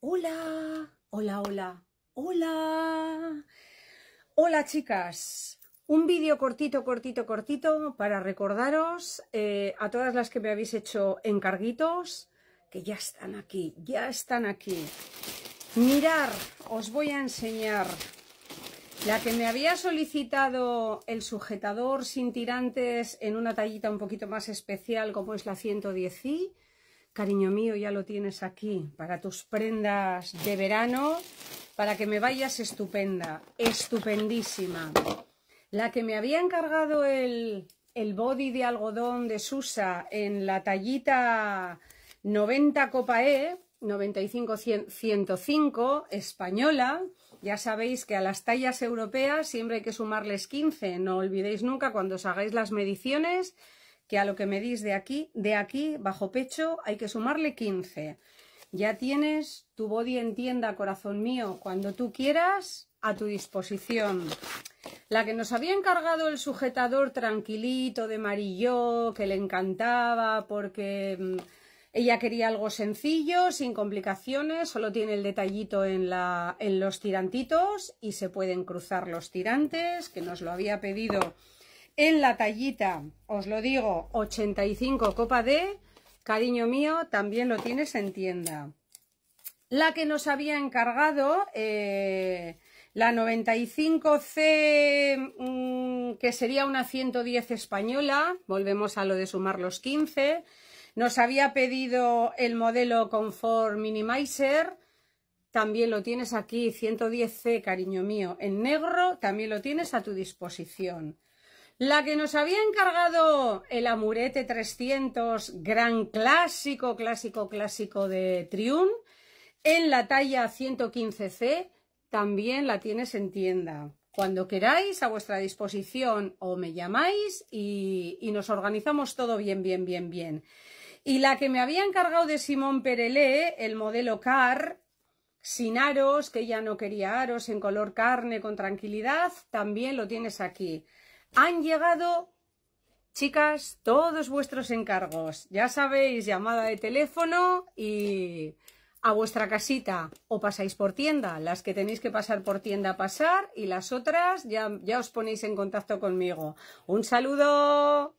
Hola, hola, hola, hola. Hola chicas, un vídeo cortito, cortito, cortito para recordaros eh, a todas las que me habéis hecho encarguitos que ya están aquí, ya están aquí. Mirar, os voy a enseñar la que me había solicitado el sujetador sin tirantes en una tallita un poquito más especial como es la 110i Cariño mío, ya lo tienes aquí para tus prendas de verano, para que me vayas estupenda, estupendísima. La que me había encargado el, body de algodón de Susa en la tallita 90 Copa E, 95-105 española. Ya sabéis que a las tallas europeas siempre hay que sumarles 15. No olvidéis nunca cuando os hagáis las mediciones que a lo que medís de aquí, de aquí, bajo pecho, hay que sumarle 15. Ya tienes tu body en tienda, corazón mío, cuando tú quieras, a tu disposición. La que nos había encargado el sujetador tranquilito de marillo, que le encantaba porque mm, ella quería algo sencillo, sin complicaciones, solo tiene el detallito en, en los tirantitos y se pueden cruzar los tirantes, que nos lo había pedido en la tallita, os lo digo, 85 copa D, cariño mío, también lo tienes en tienda. La que nos había encargado, eh, la 95C, mm, que sería una 110 española, volvemos a lo de sumar los 15, nos había pedido el modelo Confort Minimizer, también lo tienes aquí, 110C, cariño mío, en negro, también lo tienes a tu disposición. La que nos había encargado el Amurete 300, gran clásico, clásico, clásico de Triun, en la talla 115C, también la tienes en tienda. Cuando queráis, a vuestra disposición, o me llamáis y, y nos organizamos todo bien, bien, bien, bien. Y la que me había encargado de Simón Perelé, el modelo CAR, sin aros, que ya no quería aros, en color carne, con tranquilidad, también lo tienes aquí. Han llegado, chicas, todos vuestros encargos. Ya sabéis, llamada de teléfono y a vuestra casita o pasáis por tienda. Las que tenéis que pasar por tienda, pasar y las otras ya, ya os ponéis en contacto conmigo. Un saludo.